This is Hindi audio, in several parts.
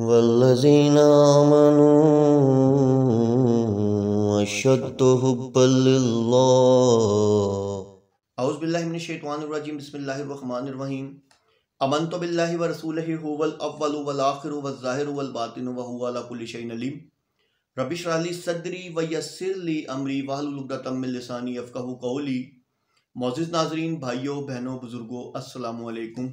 वल्लजीनामनु अशद्दुहु बिललाह औज बिललाह मिन शैतानिर रजीम बिस्मिल्लाहिर रहमानिर रहीम अमन तो व रसूलिह हुवल अव्वलु वल आखिरु व जाहिरु वल बातिनु व हुवा अला कुल्ली शैइन अलीम रब्बि शराहली सदरी व यस्सिरली अमरी व हलुल उक़दतम मिन लिसानी यफ़क़हु क़ौली मौजूद नाजरीन भाइयों बहनों बुजुर्गों अस्सलामु अलैकुम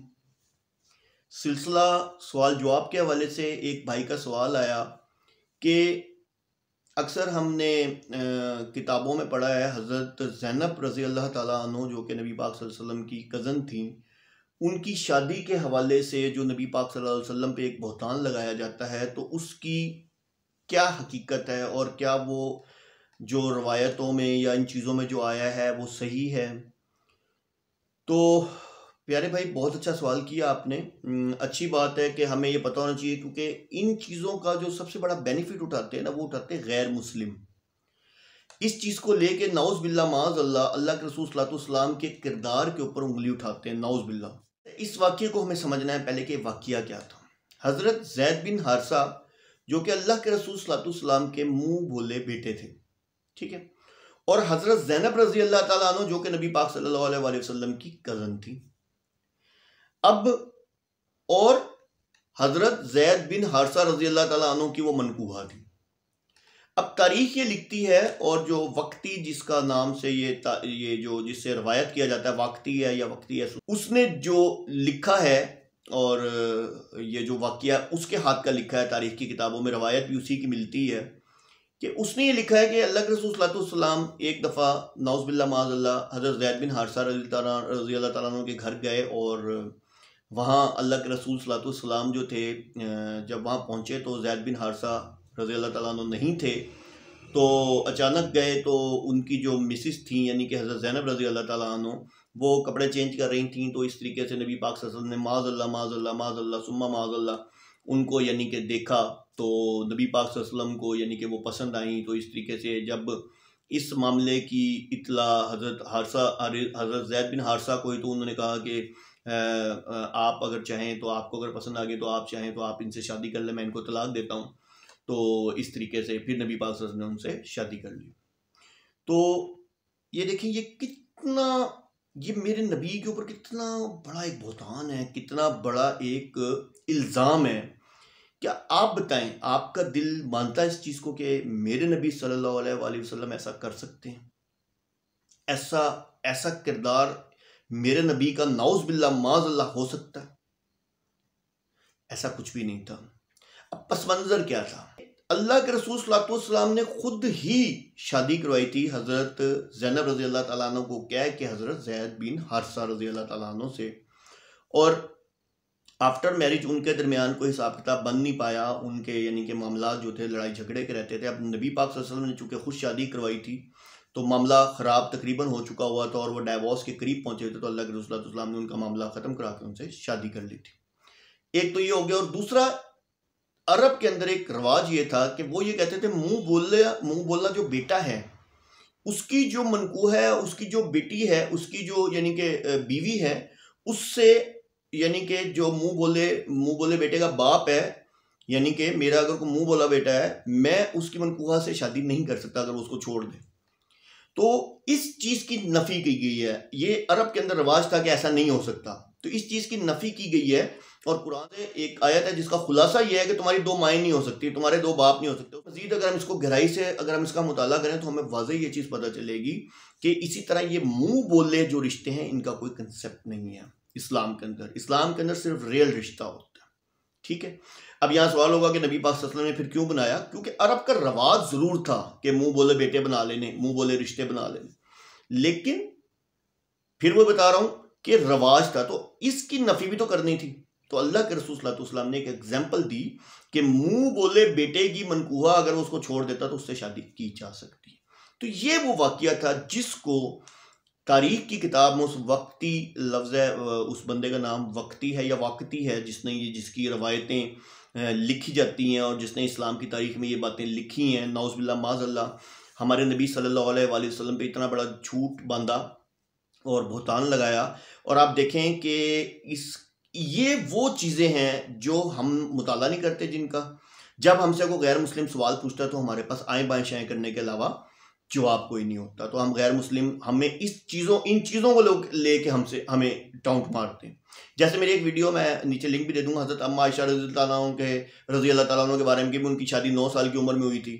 सिलसिला सवाल जवाब के हवाले से एक भाई का सवाल आया कि अक्सर हमने किताबों में पढ़ा है हज़रत जैनब रज़ी अल्लाह तु जो कि नबी पाक वसल्लम की कज़न थी उनकी शादी के हवाले से जो नबी पाक सल्लल्लाहु अलैहि वसल्लम पे एक बहतान लगाया जाता है तो उसकी क्या हकीकत है और क्या वो जो रवायतों में या इन चीज़ों में जो आया है वो सही है तो प्यारे भाई बहुत अच्छा सवाल किया आपने हम्म, अच्छी बात है कि हमें ये पता होना चाहिए क्योंकि इन चीज़ों का जो सबसे बड़ा बेनिफिट उठाते हैं ना वो उठाते हैं गैर मुस्लिम इस चीज़ को लेके नाउज बिल्ला माज अल्लाह अल्लाह के रसूल सलातम के किरदार के ऊपर उंगली उठाते हैं नाउज बिल्ला इस वाक्य को हमें समझना है पहले कि वाक्य क्या था हज़रत जैद बिन हारसा जो कि अल्लाह के रसूल सलातम के मुंह भोले बेटे थे ठीक है और हज़रत जैनब रजी अल्लाह तु जो कि नबी पाक सल्ला अलैहि की कज़न थी अब और हजरत जैद बिन हारसा रजी अल्लाह तु की वो मनकूहा थी अब तारीख ये लिखती है और जो वक्ती जिसका नाम से ये ये जो जिससे रवायत किया जाता है वाकती है या वक्ती है उसने जो लिखा है और ये जो वाक्य उसके हाथ का लिखा है तारीख की किताबों में रवायत भी उसी की मिलती है कि उसने ये लिखा है कि अल्लाह के रसूल सलाम एक दफ़ा नौजबिल्ला माजल्ला हज़रत जैद बिन हारसा रजी रजी अल्लाह तु के घर गए और वहाँ अल्लाह के रसूल सलातम जो थे जब वहाँ पहुँचे तो जैद बिन हारसा रज़ी अल्लाह तु नहीं थे तो अचानक गए तो उनकी जो मिसिस थी यानी कि हज़रत जैनब रज़ी अल्लाह तु वो कपड़े चेंज कर रही थी तो इस तरीके से नबी पाक वसल्लम ने माजल्ला माजल्ला माजल्ला सुम्मा माजल्ला उनको यानी कि देखा तो नबी पाक वसल्लम को यानी कि वो पसंद आई तो इस तरीके से जब इस मामले की इतला हज़रत हारसा हज़रत जैद बिन हारसा को ही तो उन्होंने कहा कि आप अगर चाहें तो आपको अगर पसंद आ गए तो आप चाहें तो आप इनसे शादी कर लें मैं इनको तलाक देता हूँ तो इस तरीके से फिर नबी पाक ने उनसे शादी कर ली तो ये देखें ये कितना ये मेरे नबी के ऊपर कितना बड़ा एक बहतान है कितना बड़ा एक इल्ज़ाम है क्या आप बताएं आपका दिल मानता है इस चीज़ को कि मेरे नबी सल्लल्लाहु अलैहि वसल्लम ऐसा कर सकते हैं ऐसा ऐसा किरदार मेरे नबी का नाउज बिल्ला माज अल्लाह हो सकता ऐसा कुछ भी नहीं था अब पस मंजर क्या था अल्लाह के रसूल सलाम ने खुद ही शादी करवाई थी हज़रत जैनब रजी अल्लाह तु को कह के हज़रत जैद बिन हारसा रजी अल्लाह तु से और आफ्टर मैरिज उनके दरमियान कोई हिसाब किताब बन नहीं पाया उनके यानी के मामला जो थे लड़ाई झगड़े के रहते थे अब नबी पाक वसल्लम ने चूंकि खुद शादी करवाई थी तो मामला ख़राब तकरीबन हो चुका हुआ था और वो डाइवोर्स के करीब पहुंचे हुए थे तो अल्लाह के ने उनका मामला ख़त्म करा के उनसे शादी कर ली थी एक तो ये हो गया और दूसरा अरब के अंदर एक रवाज ये था कि वो ये कहते थे मुंह बोलना मुंह बोलना जो बेटा है उसकी जो मनकू है उसकी जो बेटी है उसकी जो यानी कि बीवी है उससे यानी कि जो मुंह बोले मुंह बोले बेटे का बाप है यानी कि मेरा अगर को मुंह बोला बेटा है मैं उसकी मनकूहा से शादी नहीं कर सकता अगर उसको छोड़ दे तो इस चीज़ की नफ़ी की गई है ये अरब के अंदर रवाज था कि ऐसा नहीं हो सकता तो इस चीज़ की नफ़ी की गई है और कुरान एक आयत है जिसका खुलासा यह है कि तुम्हारी दो माएँ नहीं हो सकती तुम्हारे दो बाप नहीं हो सकते तो मजीद अगर हम इसको गहराई से अगर हम इसका मुताला करें तो हमें वाजह ये चीज़ पता चलेगी कि इसी तरह ये मुँह बोले जो रिश्ते हैं इनका कोई कंसेप्ट नहीं है इस्लाम के अंदर इस्लाम के अंदर सिर्फ रियल रिश्ता होता है ठीक है अब यहाँ सवाल होगा कि नबी पाक ने फिर क्यों बनाया क्योंकि अरब का रवाज ज़रूर था कि मुंह बोले बेटे बना लेने मुंह बोले रिश्ते बना लेने लेकिन फिर वो बता रहा हूं कि रवाज था तो इसकी नफ़ी भी तो करनी थी तो अल्लाह के रसूल ने एक एग्जाम्पल दी कि मुंह बोले बेटे की मनकूहा अगर उसको छोड़ देता तो उससे शादी की जा सकती तो ये वो वाक्य था जिसको तारीख की किताब में उस वक्ती लफ्ज़ है उस बंदे का नाम वक्ती है या वाकती है जिसने ये जिसकी रवायतें लिखी जाती हैं और जिसने इस्लाम की तारीख में ये बातें लिखी हैं नाउज़बिल्ला माजल्ला हमारे नबी सल्लल्लाहु अलैहि वसल्लम पे इतना बड़ा झूठ बांधा और भुतान लगाया और आप देखें कि इस ये वो चीज़ें हैं जो हम मुताला नहीं करते जिनका जब हमसे कोई गैर मुस्लिम सवाल पूछता है तो हमारे पास आए बाएँ शाएँ करने के अलावा जवाब कोई नहीं होता तो हम गैर मुस्लिम हमें इस चीज़ों इन चीज़ों को लोग लेके हमसे हमें टाउंट मारते हैं जैसे मेरी एक वीडियो मैं नीचे लिंक भी दे दूंगा हज़रत अम्मा आयशा रजी तैन के रजी अल्लाह तैन के बारे में कि भी उनकी शादी नौ साल की उम्र में हुई थी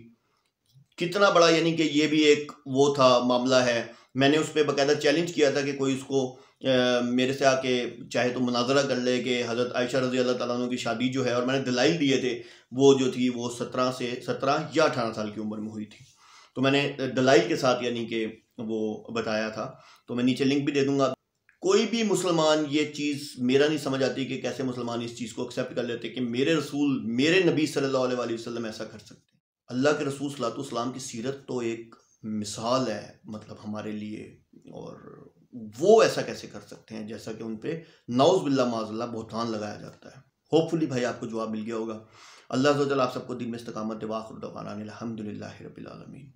कितना बड़ा यानी कि ये भी एक वो था मामला है मैंने उस पर बाकायदा चैलेंज किया था कि कोई उसको आ, मेरे से आके चाहे तो मुनाजरा कर ले कि हज़रत आयशा रजी अल्लाह तैन की शादी जो है और मैंने दलाइल दिए थे वो जो थी वो सत्रह से सत्रह या अठारह साल की उम्र में हुई थी तो मैंने दलाई के साथ यानी कि वो बताया था तो मैं नीचे लिंक भी दे दूंगा कोई भी मुसलमान ये चीज़ मेरा नहीं समझ आती कि कैसे मुसलमान इस चीज़ को एक्सेप्ट कर लेते कि मेरे रसूल मेरे नबी सल्लल्लाहु अलैहि वसल्लम ऐसा कर सकते अल्लाह के रसूल सलातम की सीरत तो एक मिसाल है मतलब हमारे लिए और वो ऐसा कैसे कर सकते हैं जैसा कि उन पर नाउज बिल्ला माजल्ला बहतान लगाया जाता है होपफुली भाई आपको जवाब मिल गया होगा अल्लाह आप सबको दिन में इस्तकामत वाखरदवाना अलहमदिल्ला रबीआलमीन